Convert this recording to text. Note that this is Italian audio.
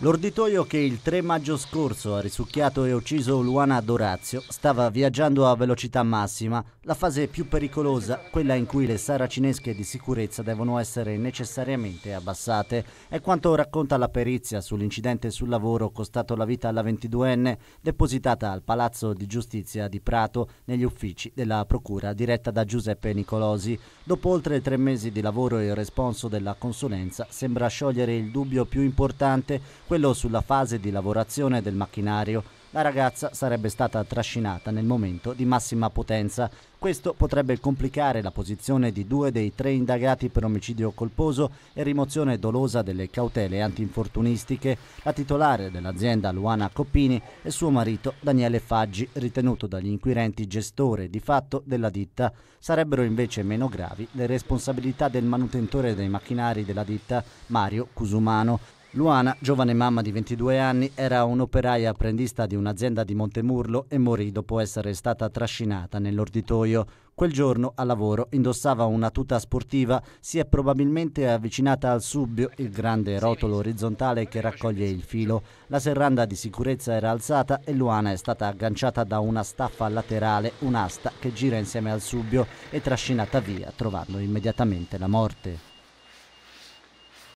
L'orditoio che il 3 maggio scorso ha risucchiato e ucciso Luana Dorazio stava viaggiando a velocità massima, la fase più pericolosa, quella in cui le saracinesche di sicurezza devono essere necessariamente abbassate. È quanto racconta la perizia sull'incidente sul lavoro costato la vita alla 22enne, depositata al Palazzo di Giustizia di Prato negli uffici della Procura diretta da Giuseppe Nicolosi. Dopo oltre tre mesi di lavoro il responso della consulenza sembra sciogliere il dubbio più importante quello sulla fase di lavorazione del macchinario. La ragazza sarebbe stata trascinata nel momento di massima potenza. Questo potrebbe complicare la posizione di due dei tre indagati per omicidio colposo e rimozione dolosa delle cautele antinfortunistiche, la titolare dell'azienda Luana Coppini e suo marito Daniele Faggi, ritenuto dagli inquirenti gestore di fatto della ditta. Sarebbero invece meno gravi le responsabilità del manutentore dei macchinari della ditta, Mario Cusumano, Luana, giovane mamma di 22 anni, era un'operaia apprendista di un'azienda di Montemurlo e morì dopo essere stata trascinata nell'orditoio. Quel giorno, a lavoro, indossava una tuta sportiva, si è probabilmente avvicinata al subbio, il grande rotolo orizzontale che raccoglie il filo. La serranda di sicurezza era alzata e Luana è stata agganciata da una staffa laterale, un'asta che gira insieme al subbio e trascinata via, trovando immediatamente la morte.